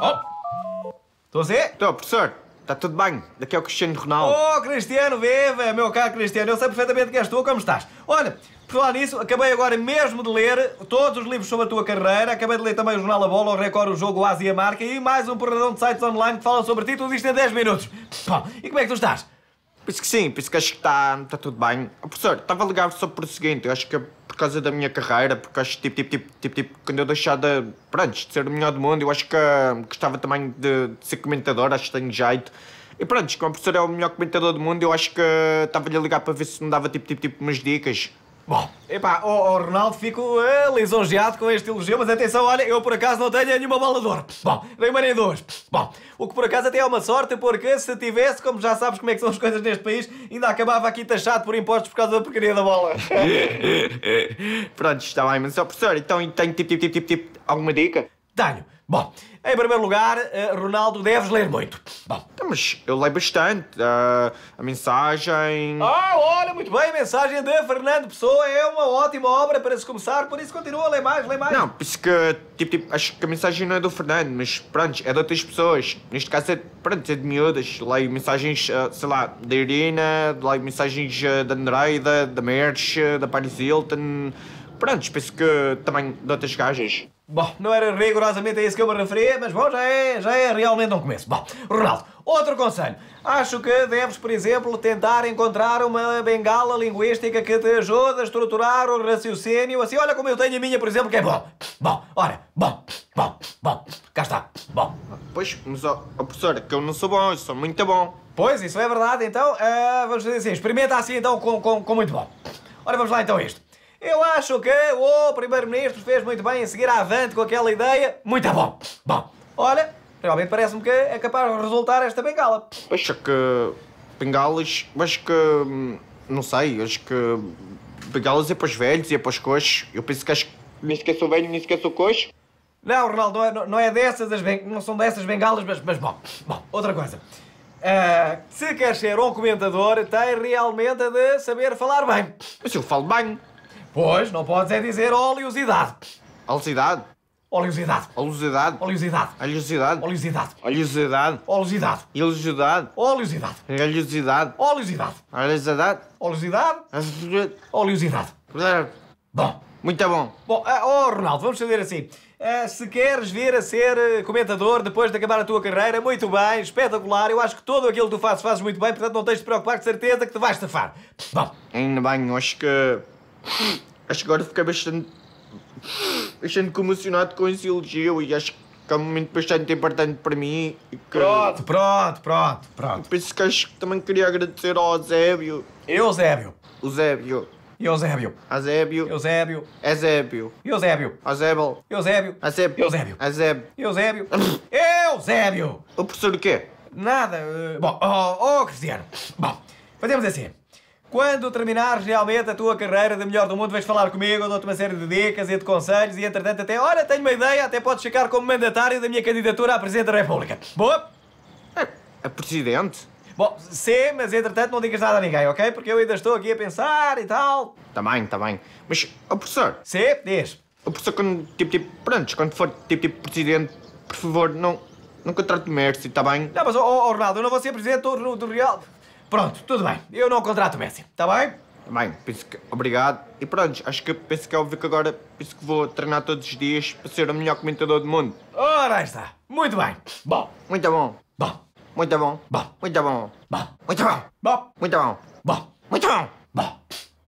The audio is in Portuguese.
Oh! Estou a Estou, professor. Está tudo bem. Daqui é o Cristiano Ronaldo. Oh, Cristiano, viva! Meu caro Cristiano, eu sei perfeitamente que és tu. Como estás? Olha, por falar nisso, acabei agora mesmo de ler todos os livros sobre a tua carreira. Acabei de ler também o Jornal A Bola, o Record, o Jogo, o Ásia Marca e mais um porradão de sites online que falam sobre ti. Tudo isto em 10 minutos. Bom, e como é que tu estás? Penso que sim, por que acho que está tá tudo bem. Oh, professor, estava a ligar só por o seguinte, eu acho que é por causa da minha carreira, porque acho que tipo, tipo, tipo, tipo, tipo quando eu deixar de, pronto, de ser o melhor do mundo, eu acho que hum, gostava também de, de ser comentador, acho que tenho jeito. E pronto, como o professor é o melhor comentador do mundo, eu acho que estava-lhe hum, a ligar para ver se me dava tipo, tipo, tipo umas dicas. Bom, epá, o oh, oh, Ronaldo, fico eh, lisonjeado com este elogio, mas atenção, olha, eu por acaso não tenho nenhuma bola de ouro. Bom, nem uma nem duas. Bom, o que por acaso até é uma sorte, porque se tivesse, como já sabes como é que são as coisas neste país, ainda acabava aqui taxado por impostos por causa da porcaria da bola. Pronto, está bem, mas só professor, então tenho tipo, tipo, tipo, tipo, alguma dica? Tenho. Bom, em primeiro lugar, eh, Ronaldo, deves ler muito. Bom. Então, mas eu leio bastante. Uh, a mensagem. Ah, olha, muito bem. A mensagem de Fernando Pessoa é uma ótima obra para se começar, por isso continua a ler mais, lê mais. Não, isso que, tipo, tipo, acho que a mensagem não é do Fernando, mas pronto, é de outras pessoas. Neste caso é, pronto, é de miúdas. Leio mensagens, uh, sei lá, da Irina, leio mensagens uh, da Nereida, da Merch, da Paris Hilton. Prontos, penso que também de outras gajas. Bom, não era rigorosamente a isso que eu me referia, mas bom, já é, já é realmente um começo. Bom, Ronaldo, outro conselho. Acho que deves, por exemplo, tentar encontrar uma bengala linguística que te ajude a estruturar o raciocínio. Assim, olha como eu tenho a minha, por exemplo, que é bom. Bom, olha, bom, bom, bom, cá está, bom. Pois, mas, ó, oh, professor, que eu não sou bom, eu sou muito bom. Pois, isso é verdade, então, uh, vamos dizer assim, experimenta assim então com, com, com muito bom. Ora, vamos lá então isto. Eu acho que o Primeiro-Ministro fez muito bem em seguir avante com aquela ideia. Muito bom. Bom, olha, realmente parece-me que é capaz de resultar esta bengala. Acho que bengalas, acho que. Hum, não sei, acho que. Bengalas é para os velhos e é para os coxos. Eu penso que acho que. Nem sequer sou velho, nem sequer sou coxo. Não, Ronaldo, não é, não é dessas as bengalas, não são dessas bengalas, mas, mas bom, bom, outra coisa. Uh, se queres ser um comentador, tem realmente de saber falar bem. Mas eu falo bem. Pois, não podes é dizer oleosidade. Oleosidade? Oleosidade. Oleosidade. Oleosidade. Oleosidade. Oleosidade. Oleosidade. Oleosidade. Ilusidade. Oleosidade. Oleosidade. Oleosidade. Oleosidade. Oleosidade. Oleosidade. Bom. Muito bom. Bom, eh, oh Ronaldo, vamos fazer assim. Eh, se queres vir a ser eh, comentador depois de acabar a tua carreira, muito bem, espetacular. Eu acho que tudo aquilo que tu fazes, fazes muito bem, portanto não tens de te preocupar, de certeza que te vais safar. Bom. Ainda bem, acho que. Acho que agora fiquei bastante. bastante comocionado com esse elogio e acho que é um momento bastante importante para mim. Que... Pronto, pronto, pronto, pronto. Por isso que acho que também queria agradecer ao Zébio. Eusébio. Zébio. Eusébio. Azébio. Eusébio. Ezébio. Eusébio. Azébel. Eusébio. Azébio. Eusébio. Azébio. Eusébio. Eusébio. O professor o quê? Nada. Eh, bom, oh, oh Cristiano. Bom, fazemos assim. Quando terminares realmente a tua carreira de melhor do mundo, vais falar comigo, eu dou-te uma série de dicas e de conselhos e entretanto até, olha, tenho uma ideia, até podes ficar como mandatário da minha candidatura à Presidente da República. Boa? A, é, a é Presidente? Bom, sim, mas entretanto não digas nada a ninguém, ok? Porque eu ainda estou aqui a pensar e tal. Também, tá bem, tá bem. Mas, o oh, professor... Sim, diz. O oh, professor, quando, tipo, tipo, pronto, quando for, tipo, tipo, Presidente, por favor, não... Não contrate o Messi, tá bem? Não, mas, oh, oh, Ronaldo, eu não vou ser Presidente do, do Real... Pronto, tudo bem. Eu não contrato o Messi, está bem? Bem, penso que... Obrigado. E pronto, acho que penso que é óbvio que agora penso que vou treinar todos os dias para ser o melhor comentador do mundo. Ora está. Muito bem. Bom. Muito bom. Bom. Muito bom. Bom. Muito bom. Bom. Muito bom. Bom. Muito bom. Bom. Muito bom. Bom. Muito bom.